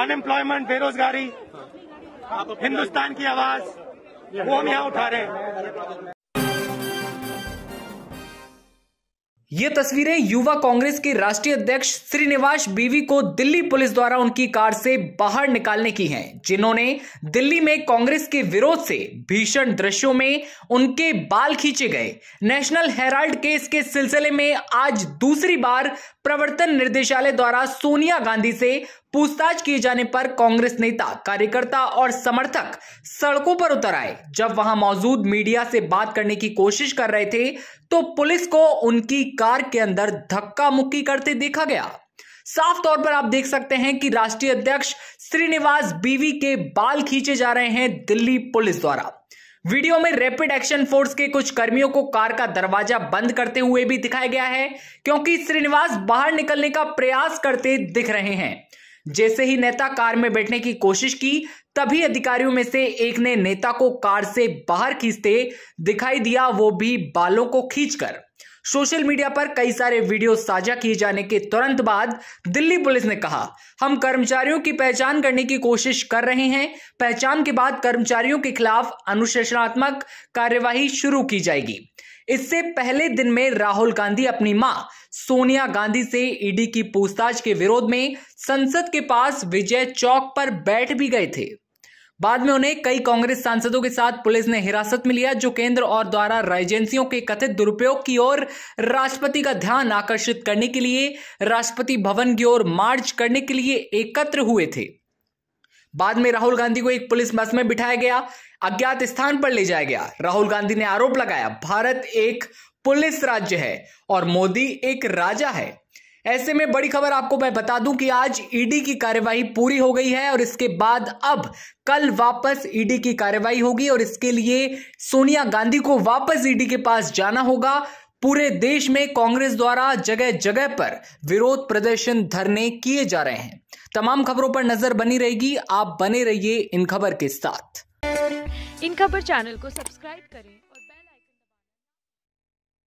unemployment बेरोजगारी हिंदुस्तान की आवाज वो हम यहाँ उठा रहे हैं ये तस्वीरें युवा कांग्रेस के राष्ट्रीय अध्यक्ष श्रीनिवास बीवी को दिल्ली पुलिस द्वारा उनकी कार से बाहर निकालने की हैं जिन्होंने दिल्ली में कांग्रेस के विरोध से भीषण दृश्यों में उनके बाल खींचे गए नेशनल हेराल्ड केस के सिलसिले में आज दूसरी बार प्रवर्तन निर्देशालय द्वारा सोनिया गांधी से पूछताछ किए जाने पर कांग्रेस नेता कार्यकर्ता और समर्थक सड़कों पर उतर आए जब वहां मौजूद मीडिया से बात करने की कोशिश कर रहे थे तो पुलिस को उनकी कार के अंदर धक्का मुक्की करते देखा गया साफ तौर पर आप देख सकते हैं कि राष्ट्रीय अध्यक्ष श्रीनिवास बीवी के बाल खींचे जा रहे हैं दिल्ली पुलिस द्वारा वीडियो में रैपिड एक्शन फोर्स के कुछ कर्मियों को कार का दरवाजा बंद करते हुए भी दिखाया गया है क्योंकि श्रीनिवास बाहर निकलने का प्रयास करते दिख रहे हैं जैसे ही नेता कार में बैठने की कोशिश की तभी अधिकारियों में से एक ने नेता को कार से बाहर खींचते दिखाई दिया वो भी बालों को खींचकर सोशल मीडिया पर कई सारे वीडियो साझा किए जाने के तुरंत बाद दिल्ली पुलिस ने कहा हम कर्मचारियों की पहचान करने की कोशिश कर रहे हैं पहचान के बाद कर्मचारियों के खिलाफ अनुशासनात्मक कार्यवाही शुरू की जाएगी इससे पहले दिन में राहुल गांधी अपनी मां सोनिया गांधी से ईडी की पूछताछ के विरोध में संसद के पास विजय चौक पर बैठ भी गए थे बाद में उन्हें कई कांग्रेस सांसदों के साथ पुलिस ने हिरासत में लिया जो केंद्र और द्वारा एजेंसियों के कथित दुरुपयोग की ओर राष्ट्रपति का ध्यान आकर्षित करने के लिए राष्ट्रपति भवन की ओर मार्च करने के लिए एकत्र हुए थे बाद में राहुल गांधी को एक पुलिस बस में बिठाया गया अज्ञात स्थान पर ले जाया गया राहुल गांधी ने आरोप लगाया भारत एक पुलिस राज्य है और मोदी एक राजा है ऐसे में बड़ी खबर आपको मैं बता दूं कि आज ईडी की कार्यवाही पूरी हो गई है और इसके बाद अब कल वापस ईडी की कार्यवाही होगी और इसके लिए सोनिया गांधी को वापस ईडी के पास जाना होगा पूरे देश में कांग्रेस द्वारा जगह जगह पर विरोध प्रदर्शन धरने किए जा रहे हैं तमाम खबरों पर नजर बनी रहेगी आप बने रहिए इन खबर के साथ इन खबर चैनल को सब्सक्राइब करें